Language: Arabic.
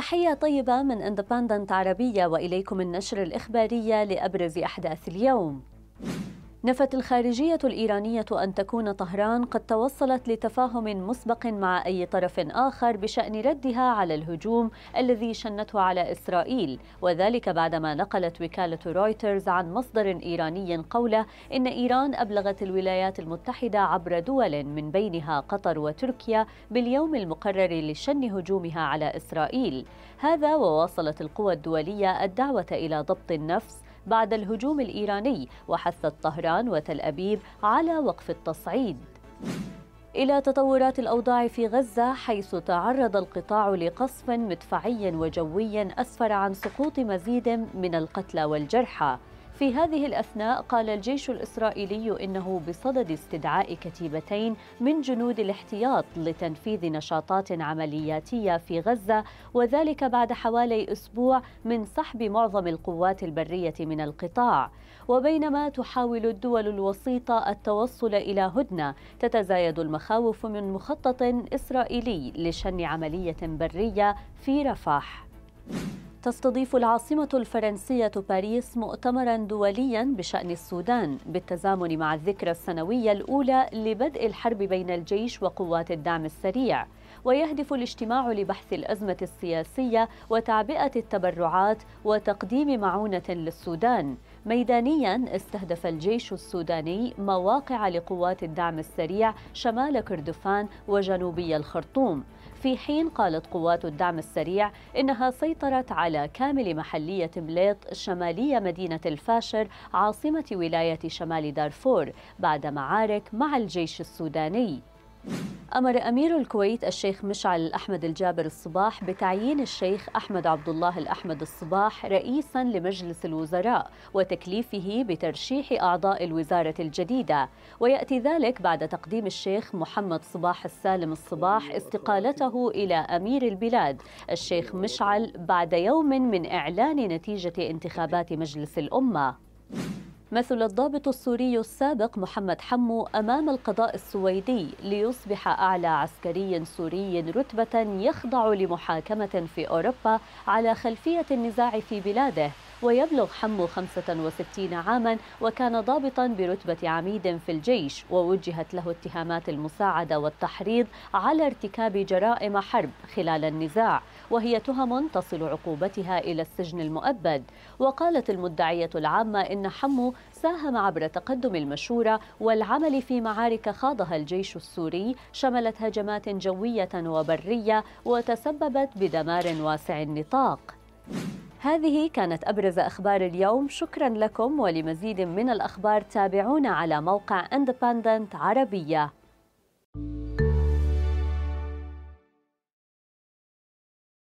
تحية طيبة من اندبندنت عربية وإليكم النشر الإخبارية لأبرز أحداث اليوم نفت الخارجية الإيرانية أن تكون طهران قد توصلت لتفاهم مسبق مع أي طرف آخر بشأن ردها على الهجوم الذي شنته على إسرائيل وذلك بعدما نقلت وكالة رويترز عن مصدر إيراني قوله إن إيران أبلغت الولايات المتحدة عبر دول من بينها قطر وتركيا باليوم المقرر لشن هجومها على إسرائيل هذا وواصلت القوى الدولية الدعوة إلى ضبط النفس بعد الهجوم الإيراني وحثت طهران وتل أبيب على وقف التصعيد إلى تطورات الأوضاع في غزة حيث تعرض القطاع لقصف مدفعي وجوي أسفر عن سقوط مزيد من القتلى والجرحى في هذه الأثناء قال الجيش الإسرائيلي إنه بصدد استدعاء كتيبتين من جنود الاحتياط لتنفيذ نشاطات عملياتية في غزة وذلك بعد حوالي أسبوع من سحب معظم القوات البرية من القطاع وبينما تحاول الدول الوسيطة التوصل إلى هدنة تتزايد المخاوف من مخطط إسرائيلي لشن عملية برية في رفح تستضيف العاصمة الفرنسية باريس مؤتمرا دوليا بشأن السودان بالتزامن مع الذكرى السنوية الأولى لبدء الحرب بين الجيش وقوات الدعم السريع ويهدف الاجتماع لبحث الأزمة السياسية وتعبئة التبرعات وتقديم معونة للسودان ميدانيا استهدف الجيش السوداني مواقع لقوات الدعم السريع شمال كردفان وجنوبي الخرطوم في حين قالت قوات الدعم السريع إنها سيطرت على كامل محلية مليط شمالية مدينة الفاشر عاصمة ولاية شمال دارفور بعد معارك مع الجيش السوداني أمر أمير الكويت الشيخ مشعل الأحمد الجابر الصباح بتعيين الشيخ أحمد عبد الله الأحمد الصباح رئيسا لمجلس الوزراء وتكليفه بترشيح أعضاء الوزارة الجديدة ويأتي ذلك بعد تقديم الشيخ محمد صباح السالم الصباح استقالته إلى أمير البلاد الشيخ مشعل بعد يوم من إعلان نتيجة انتخابات مجلس الأمة مثل الضابط السوري السابق محمد حمو أمام القضاء السويدي ليصبح أعلى عسكري سوري رتبة يخضع لمحاكمة في أوروبا على خلفية النزاع في بلاده ويبلغ حمو 65 عاما وكان ضابطا برتبة عميد في الجيش ووجهت له اتهامات المساعدة والتحريض على ارتكاب جرائم حرب خلال النزاع وهي تهم تصل عقوبتها إلى السجن المؤبد وقالت المدعية العامة إن حمو ساهم عبر تقدم المشورة والعمل في معارك خاضها الجيش السوري شملت هجمات جوية وبرية وتسببت بدمار واسع النطاق هذه كانت أبرز أخبار اليوم شكرا لكم ولمزيد من الأخبار تابعونا على موقع اندبندنت عربية